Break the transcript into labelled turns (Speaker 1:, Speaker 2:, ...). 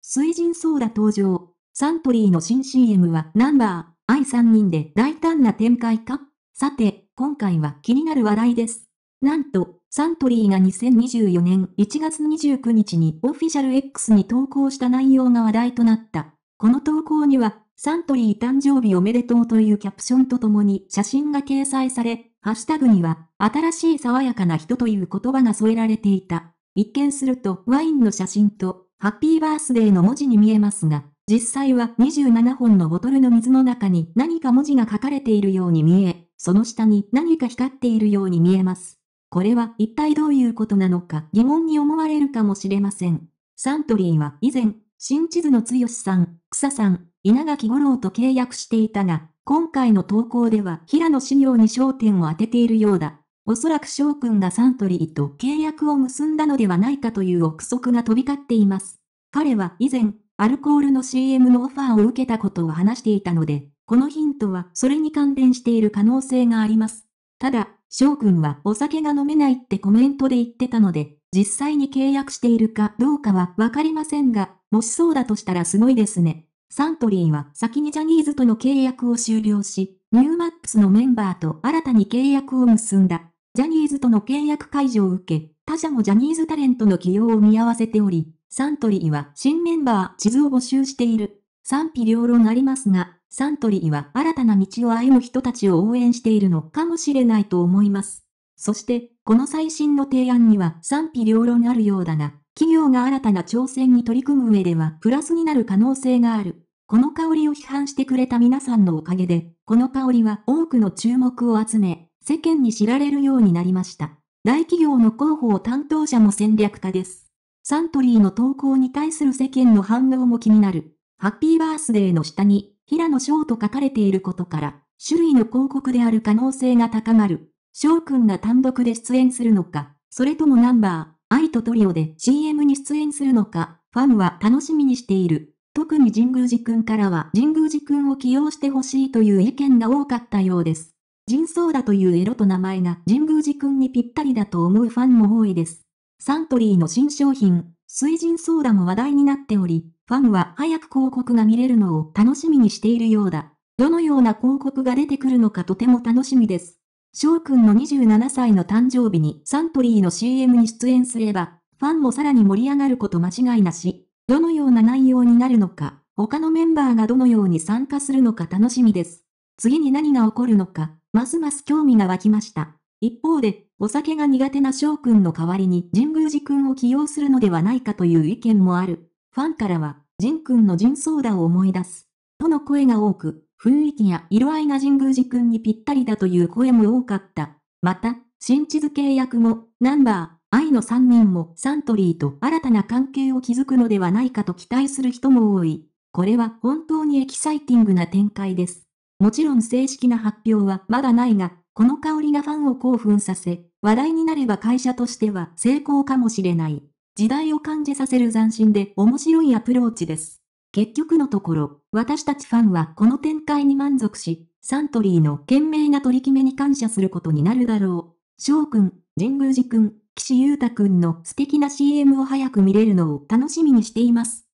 Speaker 1: 水人ソーダ登場。サントリーの新 CM はナンバー、I3 人で大胆な展開かさて、今回は気になる話題です。なんと、サントリーが2024年1月29日にオフィシャル X に投稿した内容が話題となった。この投稿には、サントリー誕生日おめでとうというキャプションとともに写真が掲載され、ハッシュタグには、新しい爽やかな人という言葉が添えられていた。一見すると、ワインの写真と、ハッピーバースデーの文字に見えますが、実際は27本のボトルの水の中に何か文字が書かれているように見え、その下に何か光っているように見えます。これは一体どういうことなのか疑問に思われるかもしれません。サントリーは以前、新地図の剛さん、草さん、稲垣五郎と契約していたが、今回の投稿では平野紫耀に焦点を当てているようだ。おそらく翔くんがサントリーと契約を結んだのではないかという憶測が飛び交っています。彼は以前、アルコールの CM のオファーを受けたことを話していたので、このヒントはそれに関連している可能性があります。ただ、翔くんはお酒が飲めないってコメントで言ってたので、実際に契約しているかどうかはわかりませんが、もしそうだとしたらすごいですね。サントリーは先にジャニーズとの契約を終了し、ニューマックスのメンバーと新たに契約を結んだ。ジャニーズとの契約解除を受け、他社もジャニーズタレントの起用を見合わせており、サントリーは新メンバー、地図を募集している。賛否両論ありますが、サントリーは新たな道を歩む人たちを応援しているのかもしれないと思います。そして、この最新の提案には賛否両論あるようだが、企業が新たな挑戦に取り組む上ではプラスになる可能性がある。この香りを批判してくれた皆さんのおかげで、この香りは多くの注目を集め、世間に知られるようになりました。大企業の広報担当者も戦略家です。サントリーの投稿に対する世間の反応も気になる。ハッピーバースデーの下に、平野翔と書かれていることから、種類の広告である可能性が高まる。翔くんが単独で出演するのか、それともナンバー、愛とトリオで CM に出演するのか、ファンは楽しみにしている。特に神宮寺くんからは神宮寺くんを起用してほしいという意見が多かったようです。人相だというエロと名前が神宮寺くんにぴったりだと思うファンも多いです。サントリーの新商品、水人ソーダも話題になっており、ファンは早く広告が見れるのを楽しみにしているようだ。どのような広告が出てくるのかとても楽しみです。翔くんの27歳の誕生日にサントリーの CM に出演すれば、ファンもさらに盛り上がること間違いなし。どのような内容になるのか、他のメンバーがどのように参加するのか楽しみです。次に何が起こるのか、ますます興味が湧きました。一方で、お酒が苦手な翔くんの代わりに神宮寺くんを起用するのではないかという意見もある。ファンからは、神くんの神相談を思い出す。との声が多く、雰囲気や色合いが神宮寺くんにぴったりだという声も多かった。また、新地図契約も、ナンバー、愛の3人もサントリーと新たな関係を築くのではないかと期待する人も多い。これは本当にエキサイティングな展開です。もちろん正式な発表はまだないが、この香りがファンを興奮させ、話題になれば会社としては成功かもしれない。時代を感じさせる斬新で面白いアプローチです。結局のところ、私たちファンはこの展開に満足し、サントリーの懸命な取り決めに感謝することになるだろう。翔くん、神宮寺くん、岸優太くんの素敵な CM を早く見れるのを楽しみにしています。